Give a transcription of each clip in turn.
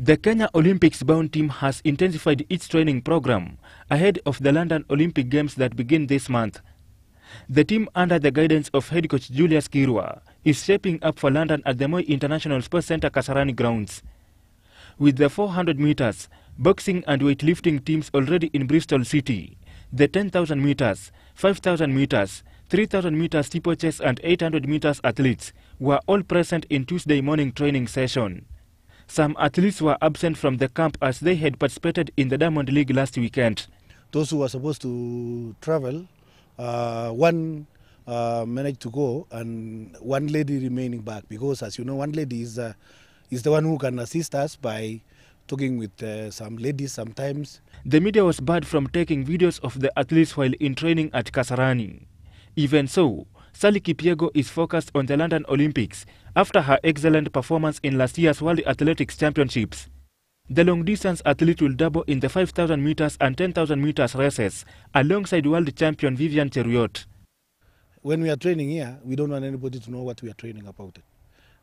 The Kenya Olympics bound team has intensified its training program ahead of the London Olympic Games that begin this month. The team under the guidance of head coach Julius Kirwa is shaping up for London at the Moi International Sports center Kasarani grounds. With the 400 meters, boxing and weightlifting teams already in Bristol City, the 10,000 meters, 5,000 meters, 3,000 meters steeplechase and 800 meters athletes were all present in Tuesday morning training session. Some athletes were absent from the camp as they had participated in the Diamond League last weekend. Those who were supposed to travel, uh, one uh, managed to go and one lady remaining back because as you know, one lady is, uh, is the one who can assist us by talking with uh, some ladies sometimes. The media was barred from taking videos of the athletes while in training at Kasarani. Even so, Sally Kipyego is focused on the London Olympics after her excellent performance in last year's World Athletics Championships. The long-distance athlete will double in the 5,000 meters and 10,000 meters races alongside world champion Vivian Cheruiyot. When we are training here, we don't want anybody to know what we are training about it.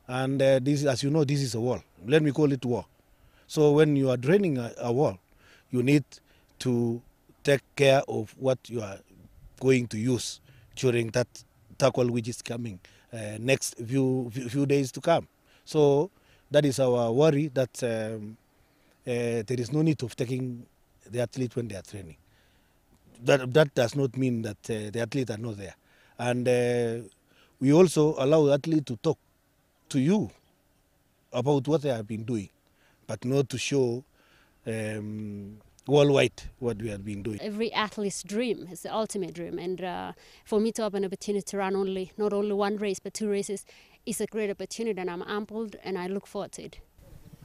And uh, this, as you know, this is a war. Let me call it war. So when you are training a, a war, you need to take care of what you are going to use during that tackle which is coming uh, next few, few days to come. So that is our worry that um, uh, there is no need of taking the athlete when they are training. That, that does not mean that uh, the athletes are not there. And uh, we also allow the athlete to talk to you about what they have been doing, but not to show um, worldwide what we have been doing. Every athlete's dream is the ultimate dream, and uh, for me to have an opportunity to run only not only one race but two races is a great opportunity, and I'm humbled and I look forward to it.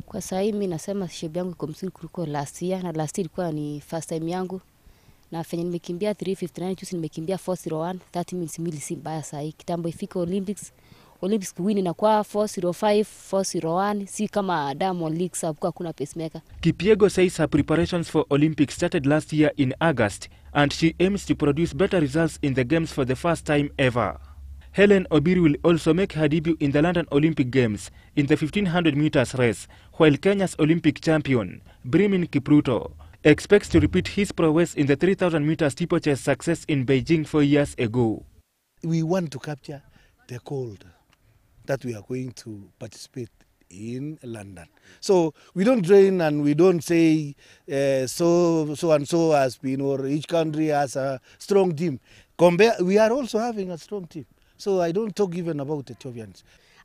Kwa sasa hivi nasema shape yangu iko mzuri kuliko last year, na last year ilikuwa ni first time yangu na fenye nimekimbia 359 juzi nimekimbia 401 30 minutes mili si mbaya sahi kitambo ifike Olympics Olympics win inakuwa 405 401, si kama Diamond League sababu hakuna pacemaker. Kipiego says her preparations for Olympics started last year in August and she aims to produce better results in the games for the first time ever. Helen Obiri will also make her debut in the London Olympic Games in the 1500 meters race, while Kenya's Olympic champion Brimin Kipruto expects to repeat his prowess in the 3000 meters steeplechase success in Beijing four years ago. We want to capture the gold. that we are going to participate in London. So we don't train and we don't say uh, so so and so has been or each country has a strong team. Compare, we are also having a strong team. So I don't talk even about Ethiopians.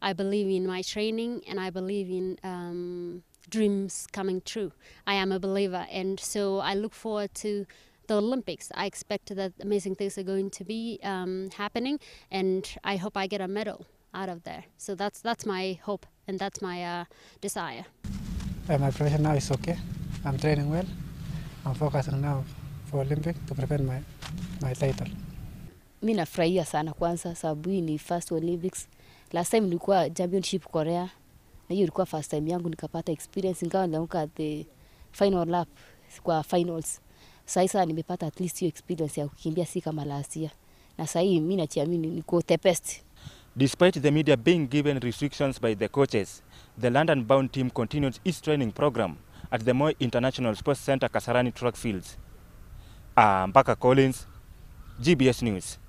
I believe in my training and I believe in um, dreams coming true. I am a believer and so I look forward to the Olympics. I expect that amazing things are going to be um, happening and I hope I get a medal. out of there. So that's that's my hope and that's my uh, desire. Uh, my profession now is okay. I'm training well. I'm focusing now for Olympic to prepare my, my title. Mi nafurahia sana kwanza sababu hii ni first Olympics. Last time nilikuwa championship Korea na hiyo ilikuwa first time yangu nikapata experience, ingawa nilianguka the final lap kwa finals. Sasa sasa nimepata at least hiyo experience ya kukimbia si kama last year, na sasa hii mimi najiamini niko the best. Despite the media being given restrictions by the coaches, the London-bound team continued its training program at the Moi International Sports Center Kasarani track fields. Uh, Mbaka Collins, GBS News.